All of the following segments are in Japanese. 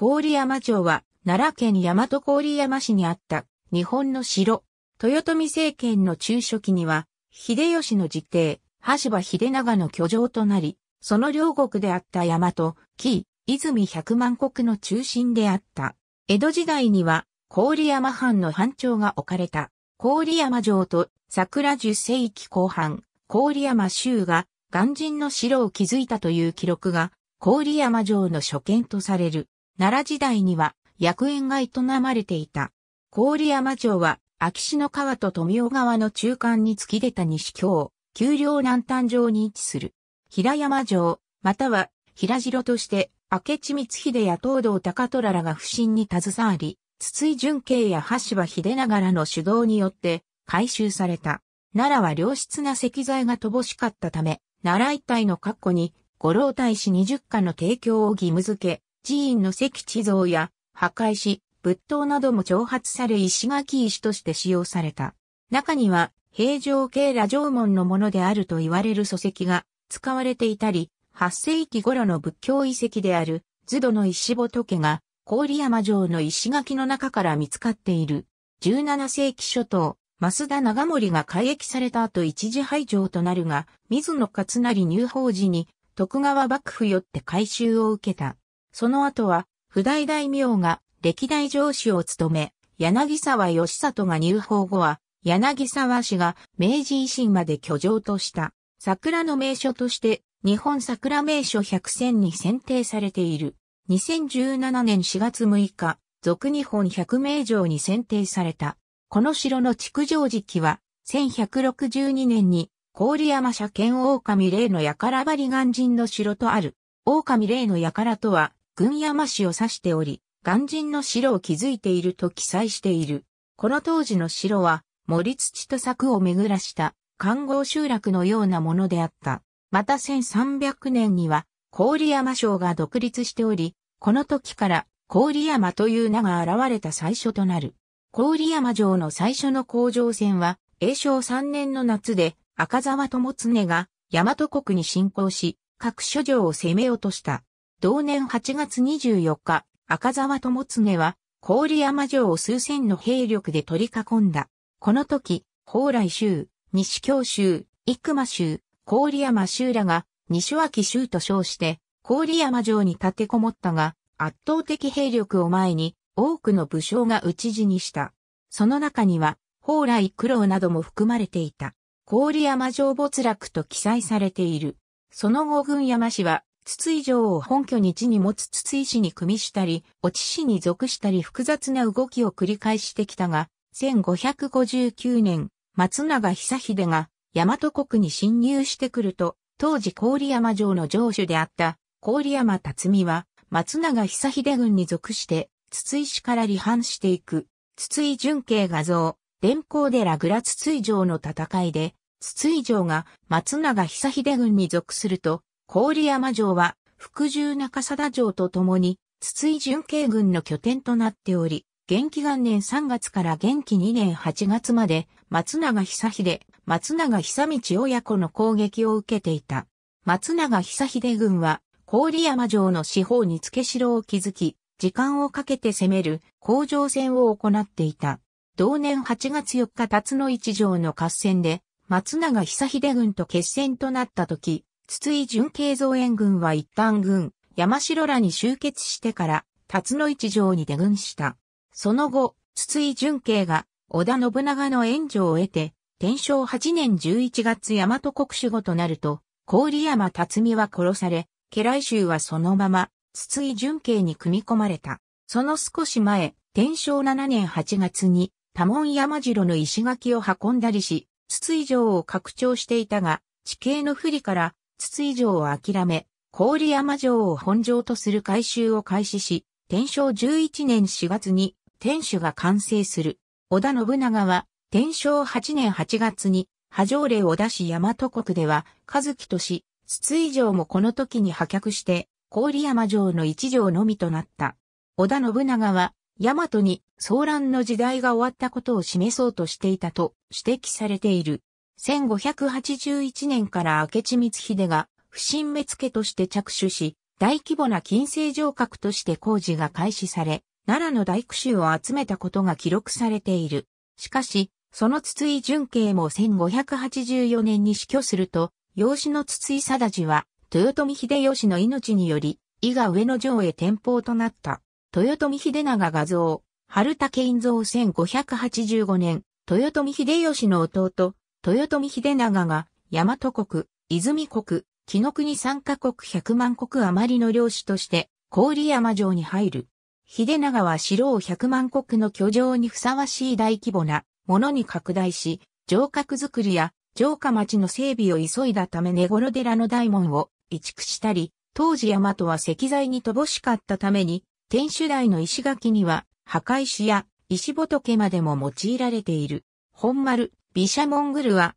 郡山城は、奈良県大和郡山市にあった日本の城。豊臣政権の中初期には、秀吉の実弟、羽柴秀長の居城となり、その両国であった大和、紀泉百万国の中心であった。江戸時代には、郡山藩の藩庁が置かれた、郡山城と桜十世紀後半、郡山州が、岩人の城を築いたという記録が、郡山城の初見とされる。奈良時代には薬園が営まれていた。郡山城は、秋篠川と富尾川の中間に突き出た西京、丘陵南端城に位置する。平山城、または平城として、明智光秀や東道高虎らが不審に携わり、筒井純慶や橋場秀長らの主導によって改修された。奈良は良質な石材が乏しかったため、奈良一帯の括弧に、五老大使二十家の提供を義務付け、寺院の石地像や破壊し、仏塔なども挑発され石垣石として使用された。中には平城系羅城門のものであると言われる礎石が使われていたり、8世紀頃の仏教遺跡である図土の石仏が郡山城の石垣の中から見つかっている。17世紀初頭、増田長森が改役された後一時廃城となるが、水野勝成入法時に徳川幕府よって改修を受けた。その後は、普代大名が歴代上司を務め、柳沢義里が入法後は、柳沢氏が明治維新まで居城とした桜の名所として日本桜名所百選に選定されている。2017年4月6日、俗日本百名城に選定された。この城の築城時期は、1162年に郡山車検狼霊の輩張り岩人の城とある。狼霊の輩とは、郡山市を指しており、鑑真の城を築いていると記載している。この当時の城は、森土と柵を巡らした、観合集落のようなものであった。また1300年には、郡山省が独立しており、この時から郡山という名が現れた最初となる。郡山城の最初の工場戦は、永正3年の夏で赤沢友常が大和国に侵攻し、各諸城を攻め落とした。同年8月24日、赤沢友常は、郡山城を数千の兵力で取り囲んだ。この時、蓬莱州、西京州、生間州、郡山州らが、西脇州と称して、郡山城に立てこもったが、圧倒的兵力を前に、多くの武将が討ち死にした。その中には、蓬莱苦労なども含まれていた。郡山城没落と記載されている。その後軍山氏は筒井城を本拠に地に持つ筒井市に組みしたり、落ち市に属したり複雑な動きを繰り返してきたが、1559年、松永久秀が大和国に侵入してくると、当時郡山城の城主であった郡山辰巳は、松永久秀軍に属して、筒井市から離反していく、筒井純慶画像、電光寺倉筒井城の戦いで、筒井城が松永久秀軍に属すると、郡山城は、福住中貞城と共に、筒井純慶軍の拠点となっており、元気元年3月から元気2年8月まで、松永久秀、松永久道親子の攻撃を受けていた。松永久秀軍は、郡山城の四方に付け城を築き、時間をかけて攻める、工場戦を行っていた。同年8月4日辰野一城の合戦で、松永久秀軍と決戦となった時、筒井純慶造援軍は一旦軍、山城らに集結してから、辰野一条に出軍した。その後、筒井純慶が、織田信長の援助を得て、天正8年11月大和国守護となると、郡山辰巳は殺され、家来衆はそのまま、筒井純慶に組み込まれた。その少し前、天正7年8月に、多門山城の石垣を運んだりし、筒井城を拡張していたが、地形の不利から、筒井城を諦め、郡山城を本城とする改修を開始し、天正11年4月に天守が完成する。織田信長は、天正8年8月に、波城令を出し大和国では、和樹とし、筒井城もこの時に破却して、郡山城の一城のみとなった。織田信長は、大和に騒乱の時代が終わったことを示そうとしていたと指摘されている。1581年から明智光秀が不審目付として着手し、大規模な金星城郭として工事が開始され、奈良の大工衆を集めたことが記録されている。しかし、その筒井純慶も1584年に死去すると、養子の筒井貞治は、豊臣秀吉の命により、伊賀上野城へ転向となった。豊臣秀長画像、春竹印像1585年、豊臣秀吉の弟、豊臣秀長が、大和国、泉国、木の国三カ国百万国余りの領主として、郡山城に入る。秀長は城を百万国の居城にふさわしい大規模なものに拡大し、城郭作りや城下町の整備を急いだため根頃寺の大門を移築したり、当時山とは石材に乏しかったために、天守台の石垣には、墓石や石仏までも用いられている。本丸、ャモングルワ、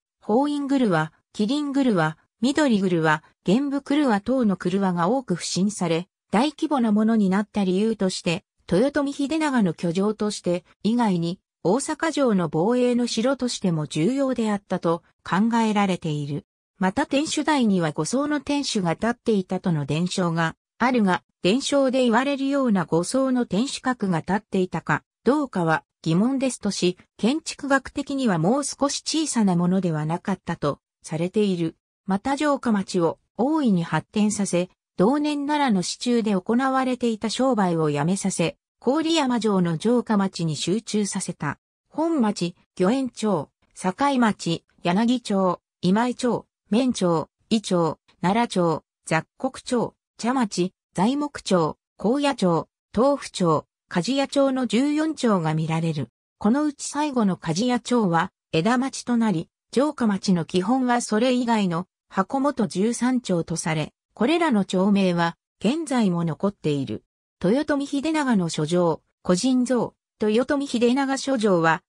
イングルワ、キリングルワ、緑グルワ、玄武クルワ等のクルワが多く不審され、大規模なものになった理由として、豊臣秀長の居城として、以外に、大阪城の防衛の城としても重要であったと考えられている。また天守台には五層の天守が立っていたとの伝承があるが、伝承で言われるような五層の天守閣が立っていたかどうかは疑問ですとし、建築学的にはもう少し小さなものではなかったとされている。また城下町を大いに発展させ、同年奈良の市中で行われていた商売をやめさせ、郡山城の城下町に集中させた。本町、御園町、境町、柳町、今井町、綿町、伊町、奈良町、雑国町、茶町、材木町、高野町、豆腐町、鍛冶屋町の14町が見られる。このうち最後の鍛冶屋町は枝町となり、城下町の基本はそれ以外の箱本13町とされ、これらの町名は現在も残っている。豊臣秀長の書状、個人像、豊臣秀長書状は、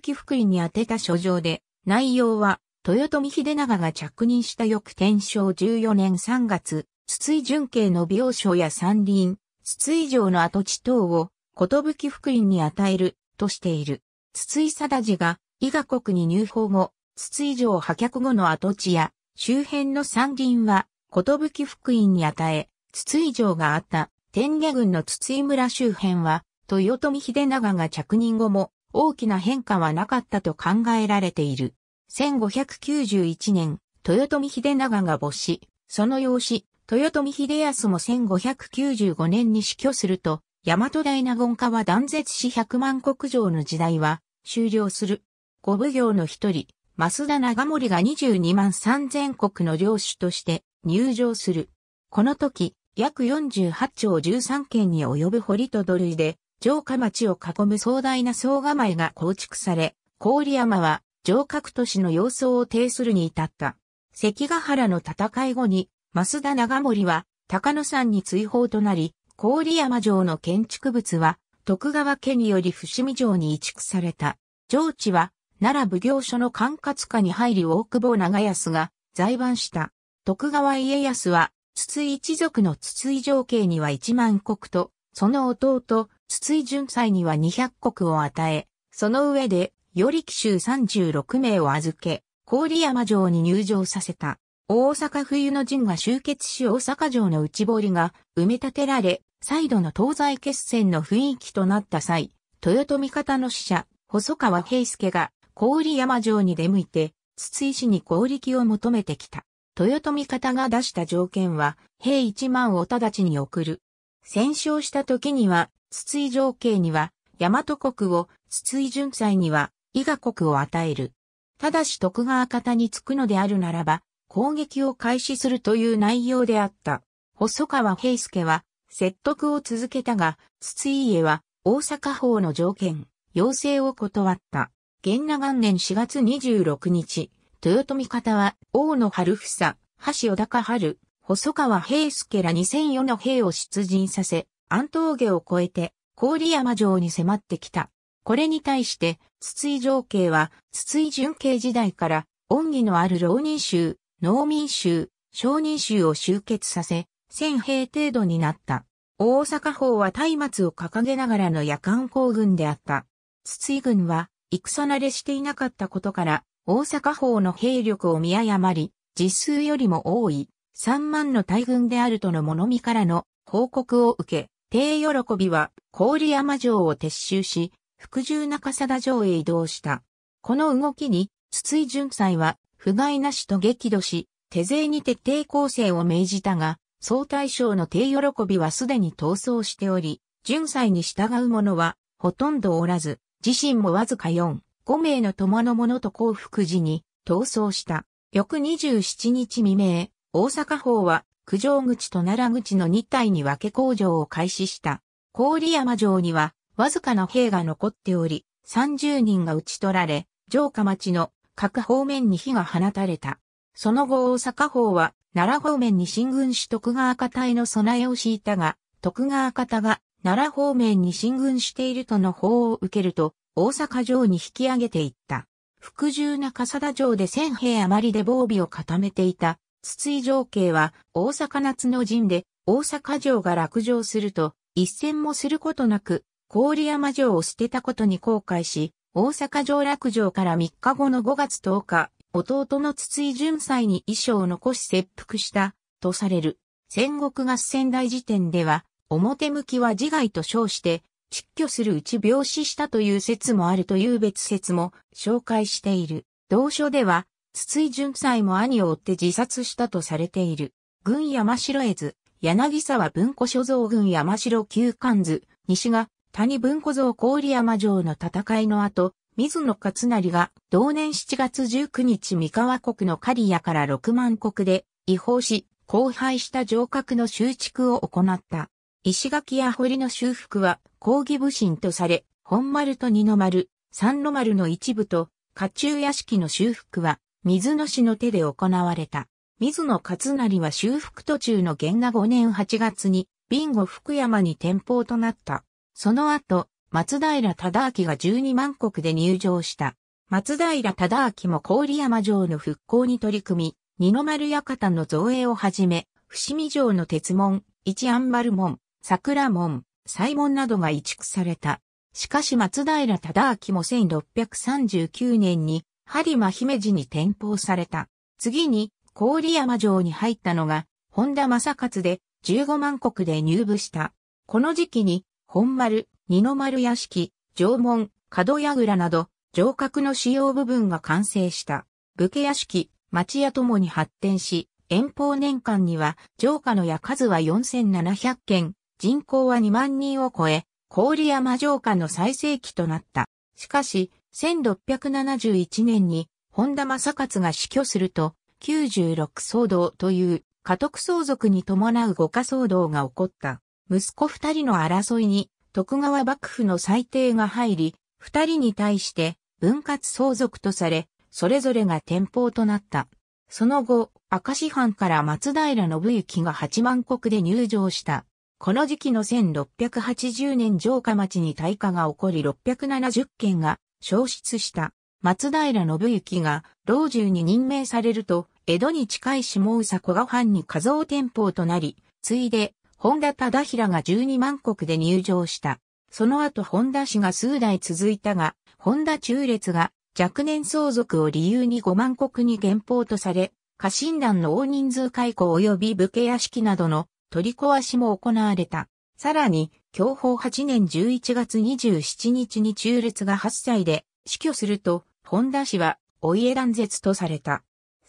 寿福井に宛てた書状で、内容は、豊臣秀長が着任した翌天正14年3月、筒井純慶の病床や山林、筒井城の跡地等をことぶき福音に与える、としている。筒井貞治が、伊賀国に入法後、筒井城破却後の跡地や、周辺の山林は、ことぶき福音に与え、筒井城があった、天下軍の筒井村周辺は、豊臣秀長が着任後も、大きな変化はなかったと考えられている。1591年、豊臣秀長が没し、その養子、豊臣秀康も1595年に死去すると、大和大納言家は断絶し百万国城の時代は終了する。五奉行の一人、増田長森が22万3000国の領主として入場する。この時、約48兆13件に及ぶ堀と土塁で、城下町を囲む壮大な総構えが構築され、郡山は城郭都市の様相を呈するに至った。関ヶ原の戦い後に、増田長森は高野山に追放となり、郡山城の建築物は、徳川家により伏見城に移築された。城地は、奈良奉行所の管轄下に入り大久保長安が在番した。徳川家康は、筒井一族の筒井城家には一万国と、その弟、筒井淳斎には二百国を与え、その上で、より紀州三十六名を預け、郡山城に入城させた。大阪冬の陣が集結し大阪城の内堀が埋め立てられ、再度の東西決戦の雰囲気となった際、豊臣方の使者、細川平助が、小売山城に出向いて、筒井氏に氷売を求めてきた。豊臣方が出した条件は、兵一万を直ちに送る。戦勝した時には、筒井条件には、大和国を、筒井巡斎には、伊賀国を与える。ただし徳川方につくのであるならば、攻撃を開始するという内容であった。細川平助は、説得を続けたが、筒井家は大阪法の条件、要請を断った。元長元年4月26日、豊臣方は大野春房、橋尾高春、細川平助ら2004の兵を出陣させ、安東家を越えて郡山城に迫ってきた。これに対して、筒井城慶は、筒井純慶時代から、恩義のある浪人衆、農民衆、商人衆を集結させ、千兵程度になった。大阪法は松明を掲げながらの夜間行軍であった。筒井軍は戦慣れしていなかったことから、大阪法の兵力を見誤り、実数よりも多い三万の大軍であるとの物見からの報告を受け、帝喜びは郡山城を撤収し、服従中貞城へ移動した。この動きに、筒井巡斎は、不甲斐なしと激怒し、手勢に徹底抗戦を命じたが、総大将の低喜びはすでに逃走しており、純才に従う者はほとんどおらず、自身もわずか4、5名の友の者と幸福寺に逃走した。翌27日未明、大阪法は九条口と奈良口の2体に分け工場を開始した。郡山城にはわずかな兵が残っており、30人が討ち取られ、城下町の各方面に火が放たれた。その後大阪法は奈良方面に進軍し徳川方への備えを敷いたが、徳川方が奈良方面に進軍しているとの報を受けると、大阪城に引き上げていった。服従な笠田城で千兵余りで防備を固めていた、筒井城慶は大阪夏の陣で大阪城が落城すると、一戦もすることなく、郡山城を捨てたことに後悔し、大阪城落城から3日後の5月10日、弟の筒井純斎に遺書を残し切腹した、とされる。戦国合戦大辞典では、表向きは自害と称して、失去するうち病死したという説もあるという別説も紹介している。同書では、筒井純斎も兄を追って自殺したとされている。軍山城絵図、柳沢文庫所蔵軍山城旧館図、西が谷文庫蔵郡山城の戦いの後、水野勝成が同年7月19日三河国の刈谷から六万国で違法し、荒廃した城郭の修築を行った。石垣や堀の修復は抗議武神とされ、本丸と二の丸、三の丸の一部と、家中屋敷の修復は水野氏の手で行われた。水野勝成は修復途中の元和5年8月に、ビンゴ福山に転校となった。その後、松平忠明が12万国で入場した。松平忠明も郡山城の復興に取り組み、二の丸館の造営をはじめ、伏見城の鉄門、一安丸門、桜門、西門などが移築された。しかし松平忠明も1639年に、播磨姫路に転封された。次に、郡山城に入ったのが、本田正勝で、15万国で入部した。この時期に、本丸、二の丸屋敷、城門、角櫓など、城郭の主要部分が完成した。武家屋敷、町屋ともに発展し、遠方年間には、城下の屋数は4700件、人口は2万人を超え、郡山城下の最盛期となった。しかし、1671年に、本田正勝が死去すると、96騒動という、家督相続に伴う五家騒動が起こった。息子二人の争いに、徳川幕府の裁定が入り、二人に対して分割相続とされ、それぞれが天保となった。その後、明石藩から松平信行が八万国で入城した。この時期の1680年城下町に大火が起こり670件が消失した。松平信行が老中に任命されると、江戸に近い下佐古賀藩に家蔵天保となり、ついで本田忠平が12万国で入場した。その後本田氏が数代続いたが、本田中列が若年相続を理由に5万国に減法とされ、家臣団の大人数解雇及び武家屋敷などの取り壊しも行われた。さらに、享保8年11月27日に中列が8歳で死去すると、本田氏はお家断絶とされた。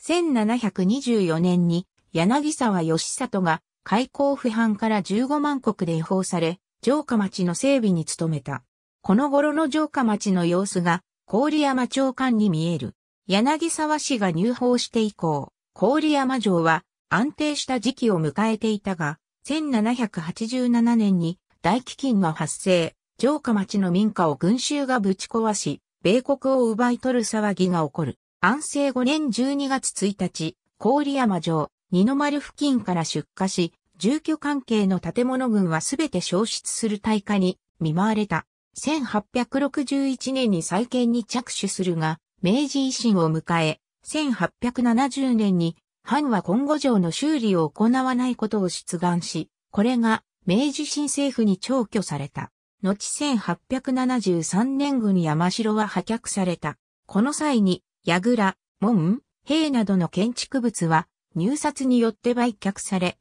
1724年に柳沢義里が開港不藩から15万国で違法され、城下町の整備に努めた。この頃の城下町の様子が、郡山長官に見える。柳沢氏が入法して以降、郡山城は安定した時期を迎えていたが、1787年に大飢饉が発生、城下町の民家を群衆がぶち壊し、米国を奪い取る騒ぎが起こる。安政5年12月1日、郡山城、二の丸付近から出火し、住居関係の建物群はすべて消失する大火に見舞われた。1861年に再建に着手するが、明治維新を迎え、1870年に藩は今後城の修理を行わないことを出願し、これが明治新政府に調挙された。後1873年軍山城は破却された。この際に、櫓、門、兵などの建築物は入札によって売却され、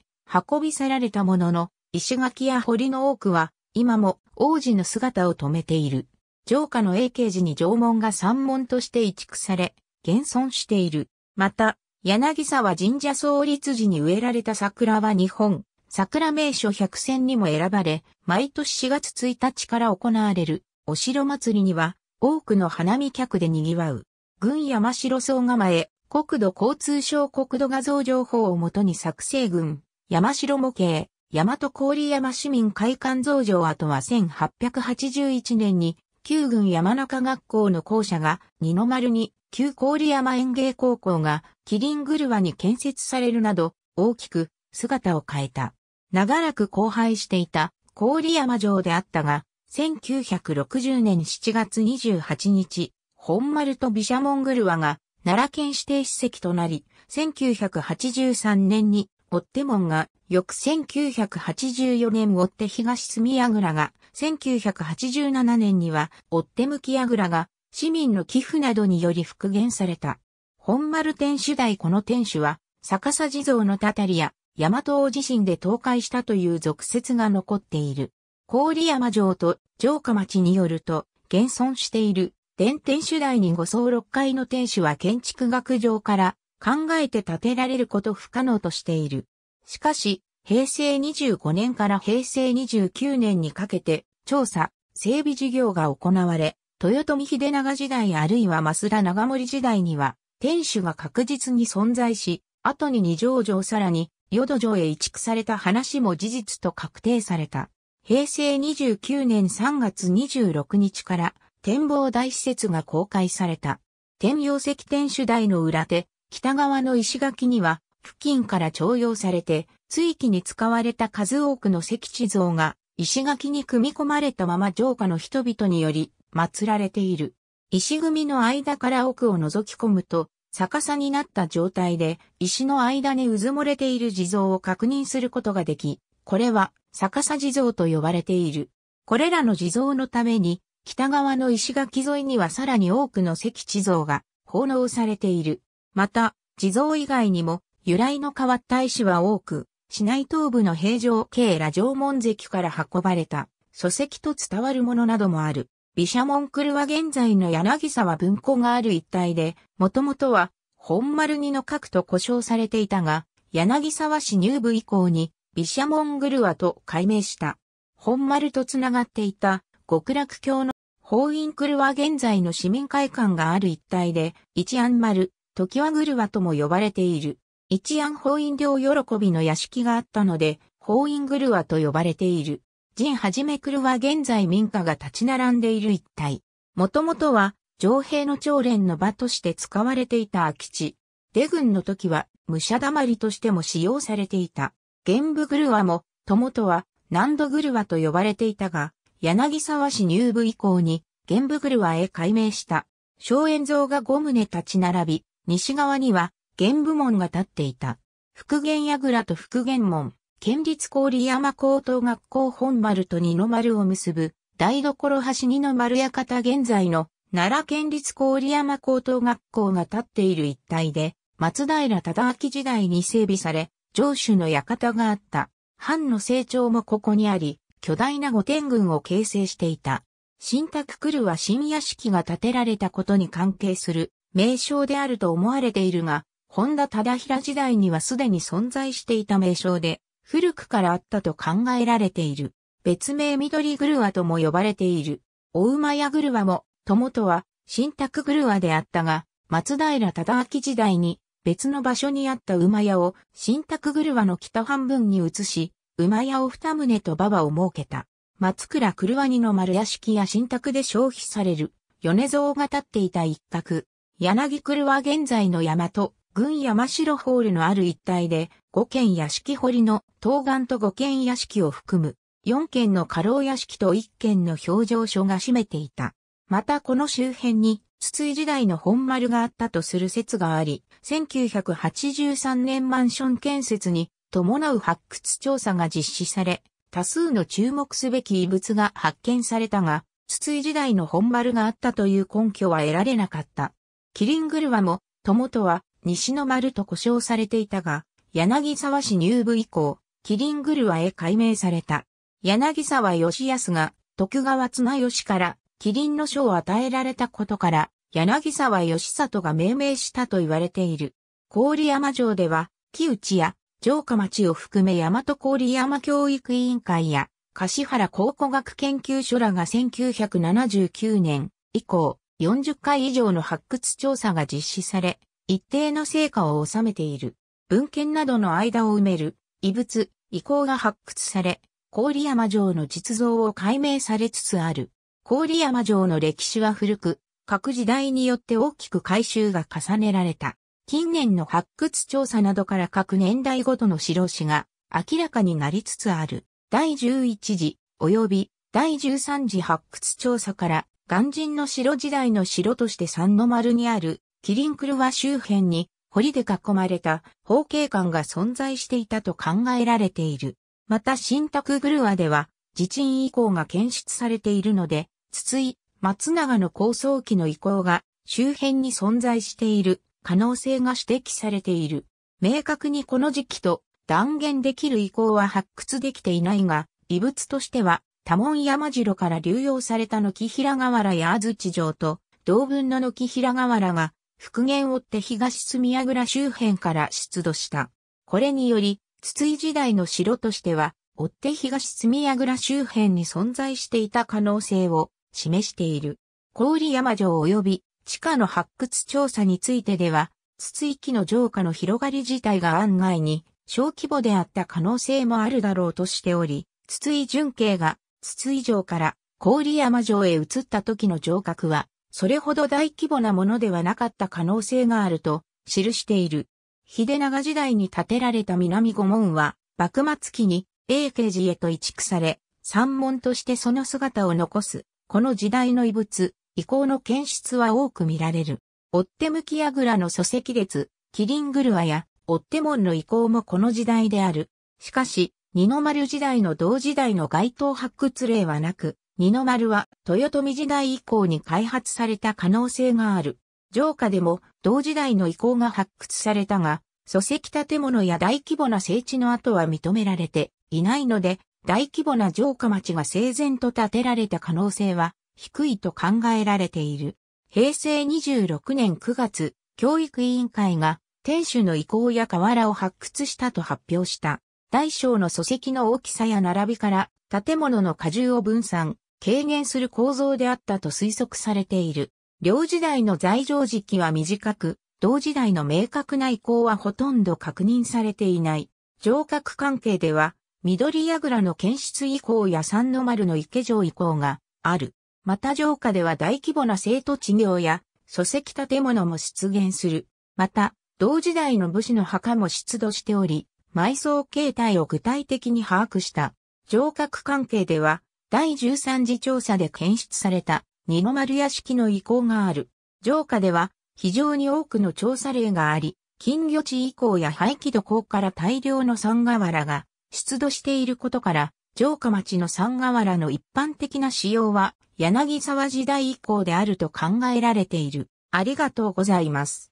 運び去られたものの、石垣や堀の多くは、今も王子の姿を止めている。城下の永慶寺に城門が山門として移築され、現存している。また、柳沢神社創立時に植えられた桜は日本、桜名所百選にも選ばれ、毎年4月1日から行われる、お城祭りには、多くの花見客で賑わう。軍山城総構え、国土交通省国土画像情報をもとに作成群、山城模型、大和郡山市民会館造場跡は1881年に、旧軍山中学校の校舎が二の丸に、旧郡山園芸高校がキリングルワに建設されるなど、大きく姿を変えた。長らく荒廃していた郡山城であったが、1960年7月28日、本丸と毘沙門グルワが奈良県指定史跡となり、1983年に、追手門が、翌1984年追手東住倉が、1987年には、追手向き倉が、市民の寄付などにより復元された。本丸天守台この天守は、逆さ地蔵のたたりや、大和大地震で倒壊したという俗説が残っている。郡山城と城下町によると、現存している伝天主台に五層六階の天守は建築学上から考えて建てられること不可能としている。しかし、平成25年から平成29年にかけて調査、整備事業が行われ、豊臣秀長時代あるいは増田長森時代には、天守が確実に存在し、後に二条城さらに、淀城へ移築された話も事実と確定された。平成29年3月26日から展望台施設が公開された。天陽石天主台の裏手、北側の石垣には、付近から徴用されて、追記に使われた数多くの石地像が、石垣に組み込まれたまま城下の人々により、祀られている。石組の間から奥を覗き込むと、逆さになった状態で、石の間にうずもれている地蔵を確認することができ、これは逆さ地蔵と呼ばれている。これらの地蔵のために、北側の石垣沿いにはさらに多くの石地像が奉納されている。また、地蔵以外にも由来の変わった石は多く、市内東部の平城慶羅城門石から運ばれた礎石と伝わるものなどもある。毘沙門来は現在の柳沢文庫がある一帯で、もともとは本丸二の核と呼称されていたが、柳沢市入部以降に、毘沙門グルワと改名した。本丸とつながっていた極楽教の法院クルは現在の市民会館がある一帯で、一安丸、時はぐるわとも呼ばれている。一安法院領喜びの屋敷があったので、法院グルワと呼ばれている。陣はじめくるは現在民家が立ち並んでいる一帯。もともとは、上兵の長連の場として使われていた空き地。出軍の時は、武者まりとしても使用されていた。玄武グルワも、ともとは、南土グルワと呼ばれていたが、柳沢市入部以降に、玄武車へ改名した、荘園像が5棟立ち並び、西側には、玄武門が立っていた。福玄櫓と福玄門、県立郡山高等学校本丸と二の丸を結ぶ、台所橋二の丸館現在の、奈良県立郡山高等学校が建っている一帯で、松平忠明時代に整備され、上主の館があった。藩の成長もここにあり、巨大な御殿群を形成していた。新宅クは新屋敷が建てられたことに関係する名称であると思われているが、本田忠平時代にはすでに存在していた名称で、古くからあったと考えられている。別名緑グルワとも呼ばれている。大馬屋グルワも、友とは、新宅グルワであったが、松平忠明時代に、別の場所にあった馬屋を、新宅グルワの北半分に移し、馬屋を二棟と馬場を設けた。松倉狂ニの丸屋敷や新宅で消費される、米蔵が建っていた一角。柳狂は現在の大和、郡山城ホールのある一帯で、五軒屋敷堀の東岸と五軒屋敷を含む、四軒の家老屋敷と一軒の表情所が占めていた。またこの周辺に、筒井時代の本丸があったとする説があり、1983年マンション建設に伴う発掘調査が実施され、多数の注目すべき遺物が発見されたが、筒井時代の本丸があったという根拠は得られなかった。キリングルワも、友とは西の丸と呼称されていたが、柳沢市入部以降、キリングルワへ改名された。柳沢義康が徳川綱吉からキリンの書を与えられたことから、柳沢義里が命名したと言われている。郡山城では、木内や城下町を含め大和郡山教育委員会や、橿原考古学研究所らが1979年以降、40回以上の発掘調査が実施され、一定の成果を収めている。文献などの間を埋める、遺物、遺構が発掘され、郡山城の実像を解明されつつある。郡山城の歴史は古く、各時代によって大きく改修が重ねられた。近年の発掘調査などから各年代ごとの城市が明らかになりつつある。第11次及び第13次発掘調査から岩人の城時代の城として三の丸にあるキリンクルワ周辺に堀で囲まれた方形館が存在していたと考えられている。また新宅グルワでは地鎮遺構が検出されているので、筒井、松永の高層期の遺構が周辺に存在している可能性が指摘されている。明確にこの時期と断言できる遺構は発掘できていないが、遺物としては多門山城から流用された軒平原や安土城と同文の軒平原が復元を追って東住屋倉周辺から出土した。これにより、筒井時代の城としては、追って東住屋倉周辺に存在していた可能性を示している。氷山城及び地下の発掘調査についてでは、筒井木の浄化の広がり自体が案外に小規模であった可能性もあるだろうとしており、筒井純慶が筒井城から郡山城へ移った時の城郭は、それほど大規模なものではなかった可能性があると記している。秀長時代に建てられた南御門は、幕末期に永慶寺へと移築され、山門としてその姿を残す、この時代の遺物、遺構の検出は多く見られる。オッテムキアグラの礎石列、キリングルアやオッテモンの遺構もこの時代である。しかし、二の丸時代の同時代の街頭発掘例はなく、二の丸は豊臣時代以降に開発された可能性がある。城下でも同時代の遺構が発掘されたが、礎石建物や大規模な整地の跡は認められていないので、大規模な城下町が整然と建てられた可能性は低いと考えられている。平成26年9月、教育委員会が天守の遺構や瓦を発掘したと発表した。大小の礎石の大きさや並びから建物の荷重を分散、軽減する構造であったと推測されている。両時代の在場時期は短く、同時代の明確な遺構はほとんど確認されていない。城郭関係では、緑櫓の検出遺構や三の丸の池城遺構がある。また城下では大規模な生徒地業や、礎石建物も出現する。また、同時代の武士の墓も出土しており、埋葬形態を具体的に把握した。城郭関係では、第13次調査で検出された二の丸屋敷の遺構がある。城下では、非常に多くの調査例があり、金魚地遺構や廃棄土港から大量の三河原が出土していることから、城下町の三河原の一般的な使用は柳沢時代以降であると考えられている。ありがとうございます。